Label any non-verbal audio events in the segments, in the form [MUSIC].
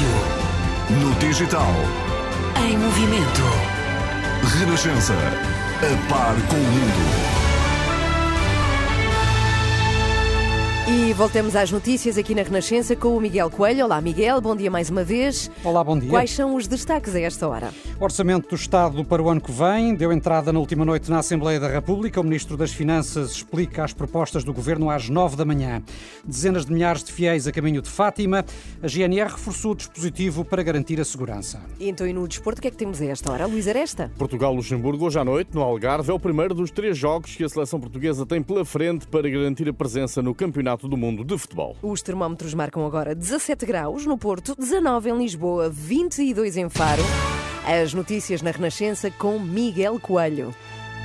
rádio. No digital. Em movimento. Renascença. A par com o mundo. E voltamos às notícias aqui na Renascença com o Miguel Coelho. Olá, Miguel, bom dia mais uma vez. Olá, bom dia. Quais são os destaques a esta hora? Orçamento do Estado para o ano que vem deu entrada na última noite na Assembleia da República. O Ministro das Finanças explica as propostas do Governo às nove da manhã. Dezenas de milhares de fiéis a caminho de Fátima. A GNR reforçou o dispositivo para garantir a segurança. Então, e no desporto, o que é que temos a esta hora? Luís Aresta. Portugal-Luxemburgo, hoje à noite, no Algarve, é o primeiro dos três jogos que a seleção portuguesa tem pela frente para garantir a presença no Campeonato do mundo de futebol. Os termómetros marcam agora 17 graus no Porto, 19 em Lisboa, 22 em Faro. As notícias na Renascença com Miguel Coelho.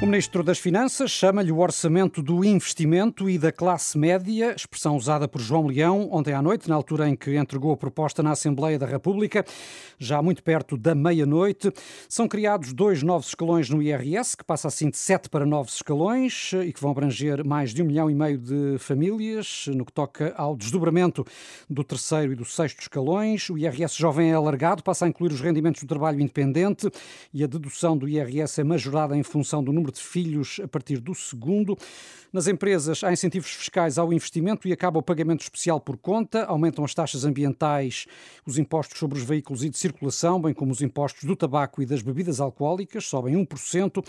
O Ministro das Finanças chama-lhe o orçamento do investimento e da classe média, expressão usada por João Leão ontem à noite, na altura em que entregou a proposta na Assembleia da República, já muito perto da meia-noite. São criados dois novos escalões no IRS, que passa assim de sete para nove escalões e que vão abranger mais de um milhão e meio de famílias. No que toca ao desdobramento do terceiro e do sexto escalões, o IRS jovem é alargado, passa a incluir os rendimentos do trabalho independente e a dedução do IRS é majorada em função do número número de filhos a partir do segundo. Nas empresas há incentivos fiscais ao investimento e acaba o pagamento especial por conta, aumentam as taxas ambientais, os impostos sobre os veículos e de circulação, bem como os impostos do tabaco e das bebidas alcoólicas, sobem 1%.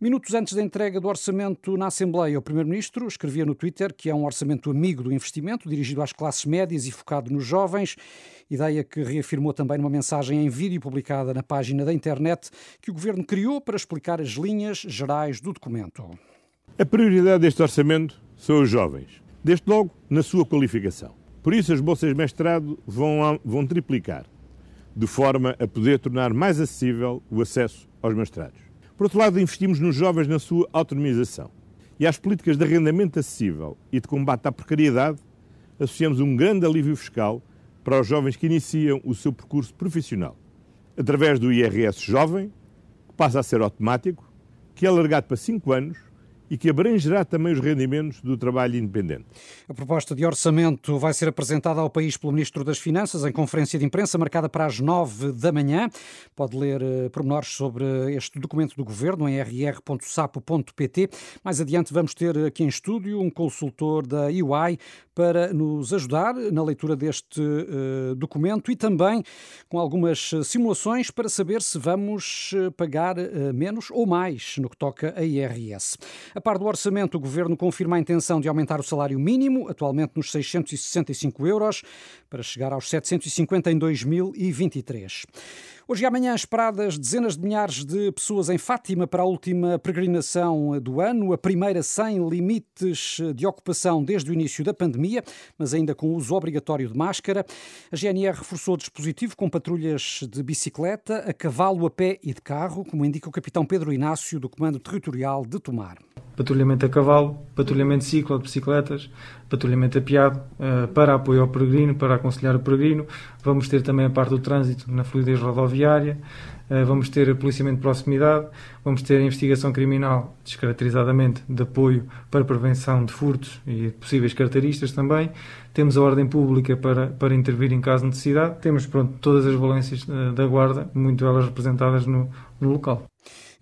Minutos antes da entrega do orçamento na Assembleia, o Primeiro-Ministro escrevia no Twitter que é um orçamento amigo do investimento, dirigido às classes médias e focado nos jovens, ideia que reafirmou também numa mensagem em vídeo publicada na página da internet que o governo criou para explicar as linhas gerais fundamentais do documento. A prioridade deste orçamento são os jovens, desde logo na sua qualificação. Por isso, as bolsas de mestrado vão, vão triplicar, de forma a poder tornar mais acessível o acesso aos mestrados. Por outro lado, investimos nos jovens na sua autonomização. E às políticas de arrendamento acessível e de combate à precariedade, associamos um grande alívio fiscal para os jovens que iniciam o seu percurso profissional, através do IRS Jovem, que passa a ser automático, que é alargado para 5 anos, e que abrangerá também os rendimentos do trabalho independente. A proposta de orçamento vai ser apresentada ao país pelo Ministro das Finanças em conferência de imprensa marcada para as nove da manhã. Pode ler eh, pormenores sobre este documento do Governo em rr.sapo.pt. Mais adiante vamos ter aqui em estúdio um consultor da EY para nos ajudar na leitura deste eh, documento e também com algumas eh, simulações para saber se vamos pagar menos ou mais no que toca a IRS. A par do orçamento, o Governo confirma a intenção de aumentar o salário mínimo, atualmente nos 665 euros, para chegar aos 750 em 2023. Hoje e amanhã, esperadas dezenas de milhares de pessoas em Fátima para a última peregrinação do ano, a primeira sem limites de ocupação desde o início da pandemia, mas ainda com uso obrigatório de máscara. A GNR reforçou o dispositivo com patrulhas de bicicleta, a cavalo, a pé e de carro, como indica o capitão Pedro Inácio, do Comando Territorial de Tomar. Patrulhamento a cavalo, patrulhamento de ciclo, de bicicletas, patrulhamento apiado uh, para apoio ao peregrino, para aconselhar o peregrino. Vamos ter também a parte do trânsito na fluidez rodoviária, uh, vamos ter policiamento de proximidade, vamos ter investigação criminal, descaracterizadamente, de apoio para prevenção de furtos e possíveis carteiristas também. Temos a ordem pública para, para intervir em caso de necessidade. Temos, pronto, todas as valências eh, da Guarda, muito elas representadas no, no local.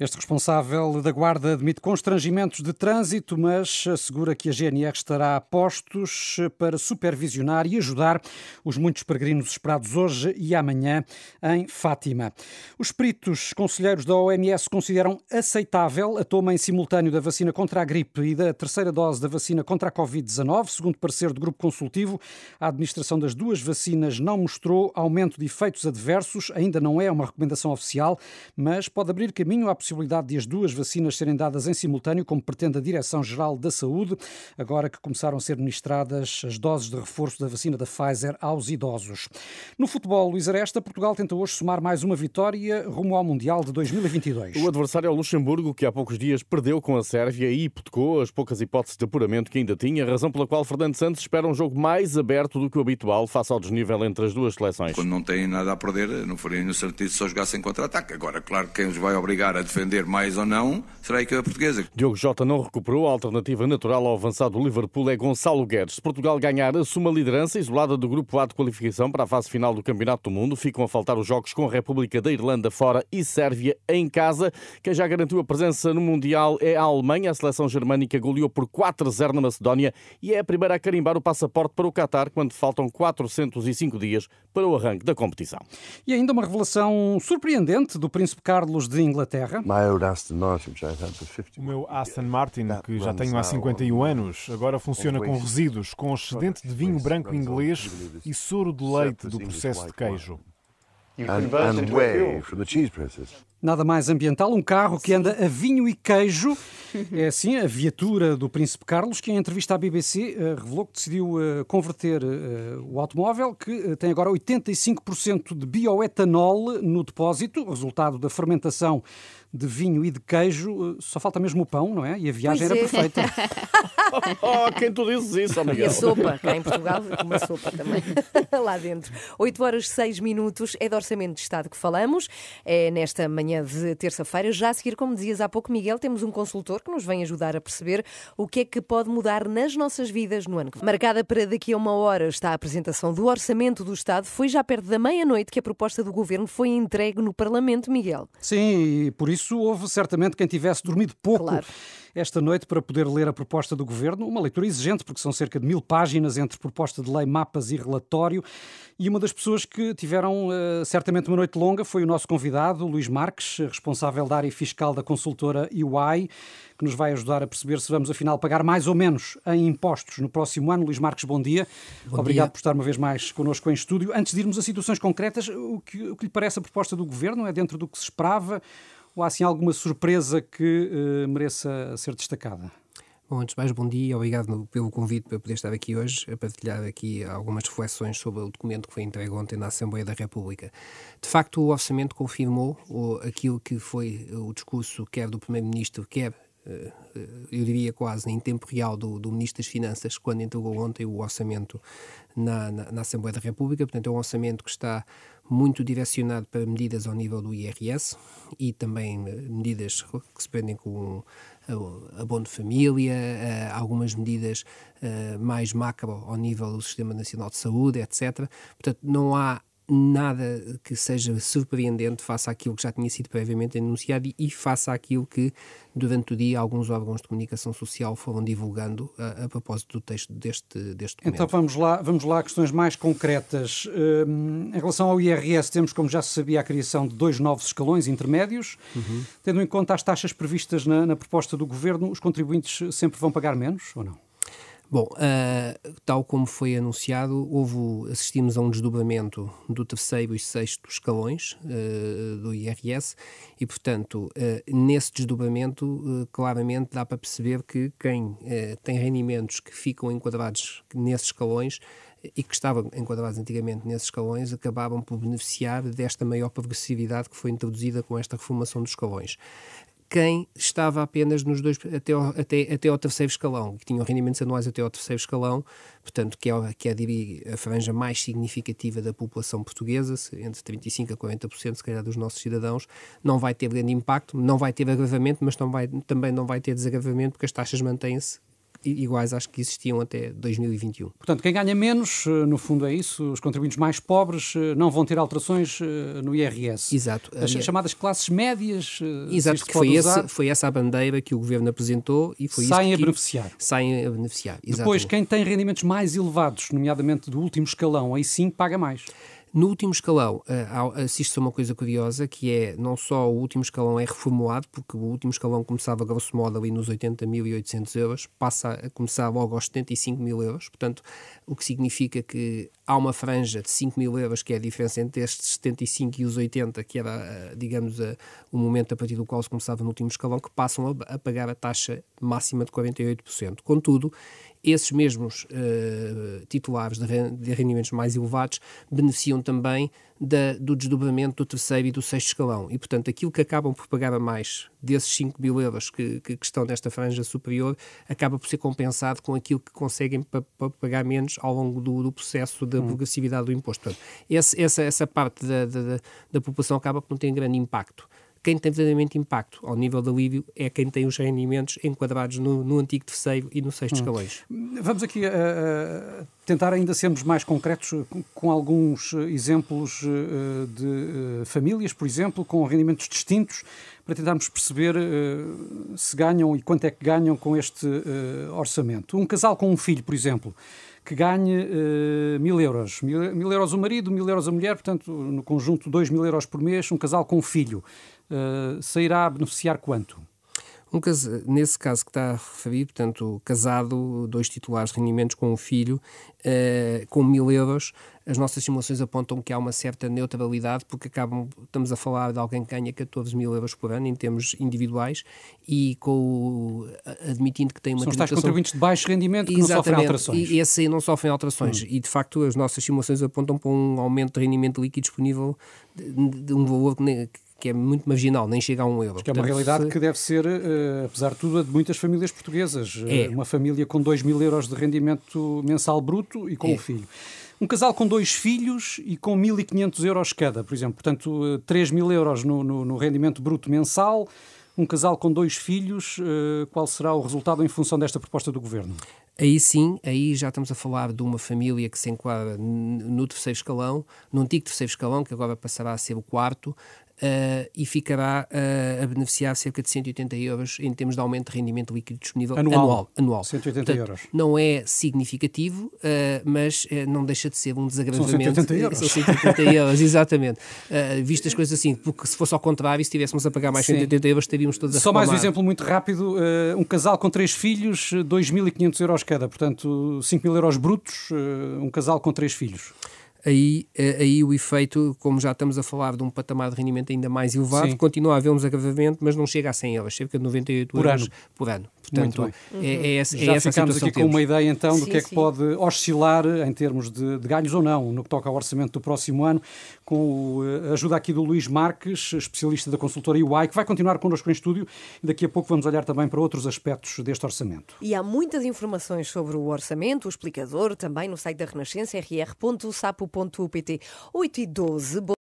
Este responsável da Guarda admite constrangimentos de trânsito, mas assegura que a GNR estará a postos para supervisionar e ajudar os muitos peregrinos esperados hoje e amanhã em Fátima. Os peritos conselheiros da OMS consideram aceitável a toma em simultâneo da vacina contra a gripe e da terceira dose da vacina contra a Covid-19. Segundo parecer do grupo consultivo, a administração das duas vacinas não mostrou aumento de efeitos adversos, ainda não é uma recomendação oficial, mas pode abrir caminho à possibilidade de as duas vacinas serem dadas em simultâneo, como pretende a Direção-Geral da Saúde, agora que começaram a ser ministradas as doses de reforço da vacina da Pfizer aos idosos. No futebol, Luís Aresta, Portugal tenta hoje somar mais uma vitória rumo ao Mundial de 2022. O adversário é o Luxemburgo, que há poucos dias perdeu com a Sérvia e hipotecou as poucas hipóteses de apuramento que ainda tinha, razão pela qual Fernando Santos espera um jogo mais aberto do que o habitual face ao desnível entre as duas seleções. Quando não têm nada a perder, não faria nenhum sentido se só jogassem contra-ataque. Agora, claro, quem os vai obrigar a defender mais ou não será a equipa portuguesa. Diogo Jota não recuperou. A alternativa natural ao avançado Liverpool é Gonçalo Guedes. Se Portugal ganhar, assume a liderança isolada do grupo A de qualificação para a fase final do Campeonato do Mundo. Ficam a faltar os jogos com a República da Irlanda fora e Sérvia em casa. Quem já garantiu a presença no Mundial é a Alemanha. A seleção germânica goleou por 4-0 na Macedónia e é a primeira a carimbar o passaporte para o Qatar quando faltam 405 dias para o arranque da competição. E ainda uma revelação surpreendente do Príncipe Carlos de Inglaterra. O é meu Aston Martin, que já tenho há 51 anos, agora funciona com resíduos, com excedente de vinho branco inglês e soro de leite do processo de queijo. And, and whey from the cheese process nada mais ambiental, um carro que anda a vinho e queijo. É assim, a viatura do Príncipe Carlos, que em entrevista à BBC eh, revelou que decidiu eh, converter eh, o automóvel, que tem agora 85% de bioetanol no depósito, resultado da fermentação de vinho e de queijo, só falta mesmo o pão, não é? E a viagem pois era é. perfeita. oh, [LAUGHS] quem tu dizes isso, oh Miguel? E a sopa, cá em Portugal, uma sopa também, [LAUGHS] lá dentro. 8 horas 6 minutos, é do Orçamento de Estado que falamos, é nesta manhã manhã de terça-feira. Já a seguir, como dizias há pouco, Miguel, temos um consultor que nos vem ajudar a perceber o que é que pode mudar nas nossas vidas no ano que vem. Marcada para daqui a uma hora está a apresentação do Orçamento do Estado. Foi já perto da meia-noite que a proposta do Governo foi entregue no Parlamento, Miguel. Sim, e por isso houve certamente quem tivesse dormido pouco. Claro esta noite para poder ler a proposta do Governo, uma leitura exigente, porque são cerca de mil páginas entre proposta de lei, mapas e relatório. E uma das pessoas que tiveram eh, certamente uma noite longa foi o nosso convidado, Luís Marques, responsável da área fiscal da consultora EY, que nos vai ajudar a perceber se vamos afinal pagar mais ou menos em impostos no próximo ano. Luís Marques, bom dia. Bom Obrigado dia. por estar uma vez mais connosco em estúdio. Antes de irmos a situações concretas, o que, o que lhe parece a proposta do Governo? É dentro do que se esperava? ou há assim alguma surpresa que uh, mereça ser destacada? Bom, antes de mais, bom dia, obrigado pelo convite para poder estar aqui hoje, a partilhar aqui algumas reflexões sobre o documento que foi entregue ontem na Assembleia da República. De facto, o orçamento confirmou o, aquilo que foi o discurso quer do Primeiro-Ministro, quer eh, eu diria quase em tempo real do, do, Ministro das Finanças, quando entregou ontem o orçamento na, na, na, Assembleia da República. Portanto, é um orçamento que está muito direcionado para medidas ao nível do IRS e também eh, medidas que se prendem com eh, abono de família, eh, algumas medidas mais macro ao nível do Sistema Nacional de Saúde, etc. Portanto, não há nada que seja surpreendente face àquilo que já tinha sido previamente anunciado e, face àquilo que, durante o dia, alguns órgãos de comunicação social foram divulgando a, a propósito do texto deste, deste então documento. Então vamos lá, vamos lá a questões mais concretas. Hum, em relação ao IRS, temos, como já se sabia, a criação de dois novos escalões intermédios. Uhum. Tendo em conta as taxas previstas na, na proposta do Governo, os contribuintes sempre vão pagar menos ou não? Bom, uh, tal como foi anunciado, houve, assistimos a um desdobramento do terceiro e sexto escalões uh, do IRS e, portanto, uh, nesse desdobramento, claramente dá para perceber que quem tem rendimentos que ficam enquadrados nesses escalões e que estavam enquadrados antigamente nesses escalões acabavam por beneficiar desta maior progressividade que foi introduzida com esta reformação dos escalões quem estava apenas nos dois, até ao, até, até ao terceiro escalão, que tinham rendimentos anuais até ao terceiro escalão, portanto, que é, que é a franja mais significativa da população portuguesa, entre 35% a 40%, se calhar, dos nossos cidadãos, não vai ter grande impacto, não vai ter agravamento, mas não vai, também não vai ter desagravamento, porque as taxas mantêm-se iguais às que existiam até 2021. Portanto, quem ganha menos, eh, no fundo é isso, os contribuintes mais pobres eh, não vão ter alterações eh, no IRS. Exato. As chamadas classes médias. Exato, que foi, esse, foi essa a bandeira que o governo apresentou e foi saem isso que a beneficiar. Saem a beneficiar. Exatamente. Depois, quem tem rendimentos mais elevados, nomeadamente do último escalão, aí sim paga mais. No último escalão, eh, assiste-se a uma coisa curiosa, que é não só o último escalão é reformulado, porque o último escalão começava grosso modo ali nos 80.800 euros, passa a começar logo aos 75 mil euros, portanto, o que significa que há uma franja de 5 mil euros, que é a diferença entre estes 75 e os 80, que era, eh, digamos, eh, o momento a partir do qual se começava no último escalão, que passam a, a pagar a taxa máxima de 48%. Contudo, esses mesmos uh, titulares de, rendimentos mais elevados beneficiam também da, do desdobramento do terceiro e do sexto escalão. E, portanto, aquilo que acabam por pagar a mais desses 5 mil euros que, que, que estão nesta franja superior acaba por ser compensado com aquilo que conseguem pagar menos ao longo do, do processo da hum. progressividade do imposto. Portanto, esse, essa, essa parte da, da, da população acaba por não ter grande impacto quem tem verdadeiramente impacto ao nível de alívio é quem tem os rendimentos enquadrados no, no antigo terceiro e no sexto hum. escalões. Vamos aqui eh, eh, tentar ainda sermos mais concretos com, alguns eh, exemplos de famílias, por exemplo, com rendimentos distintos, para tentarmos perceber se ganham e quanto é que ganham com este orçamento. Um casal com um filho, por exemplo que ganhe uh, mil euros. Mil, mil euros o marido, mil euros a mulher, portanto, no conjunto, dois mil euros por mês, um casal com um filho. Eh, sairá a beneficiar quanto? Um caso, nesse caso que está a referir, portanto, casado, dois titulares, rendimentos com um filho, uh, com mil euros, as nossas simulações apontam que há uma certa neutralidade, porque acabam, estamos a falar de alguém que ganha 14 mil euros por ano em termos individuais e com admitindo que tem uma São tributação... São contribuintes de baixo rendimento que Exatamente, não sofrem alterações. E esse aí não sofrem alterações. Hum. E, de facto, as nossas simulações apontam para um aumento de rendimento líquido disponível de, de um valor que, que é muito marginal, nem chega a um euro. que é uma Portanto, realidade se... que deve ser, uh, apesar de tudo, a de muitas famílias portuguesas. É. Eh, uma família com 2 mil euros de rendimento mensal bruto e com é. um filho. Um casal com dois filhos e com 1.500 euros cada, por exemplo. Portanto, 3 eh, mil euros no, no, no rendimento bruto mensal um casal com dois filhos, qual será o resultado em função desta proposta do Governo? Aí sim, aí já estamos a falar de uma família que se enquadra no terceiro escalão, no antigo terceiro escalão, que agora passará a ser o quarto, Uh, e ficará uh, a beneficiar cerca de 180 euros em termos de aumento de rendimento líquido disponível anual. anual, anual. 180 Portanto, euros. Não é significativo, uh, mas eh, não deixa de ser um desagravamento. São 180 euros. São 180 euros, exatamente. Uh, visto as coisas assim, porque se fosse ao contrário, se estivéssemos a pagar mais Sim. 180 euros, estaríamos todos a Só mais um exemplo muito rápido: um casal com três filhos, 2.500 euros euros cada, portanto, 5 mil euros brutos, eh, um casal com três filhos aí, eh, aí o efeito, como já estamos a falar de um patamar de rendimento ainda mais elevado, Sim. continua a haver um desagravamento, mas não chega a 100 euros, cerca de 98 por euros ano. por ano. Portanto, Muito bem. É, é, uhum. é, Já ficamos aqui com uma ideia então do sim, que é que pode oscilar em termos de, de, ganhos ou não no que toca ao orçamento do próximo ano, com eh, a ajuda aqui do Luís Marques, especialista da consultora UI, que vai continuar connosco em estúdio e daqui a pouco vamos olhar também para outros aspectos deste orçamento. E há muitas informações sobre o orçamento, o explicador também no site da Renascença, rr.sapo.pt. 8 e 12.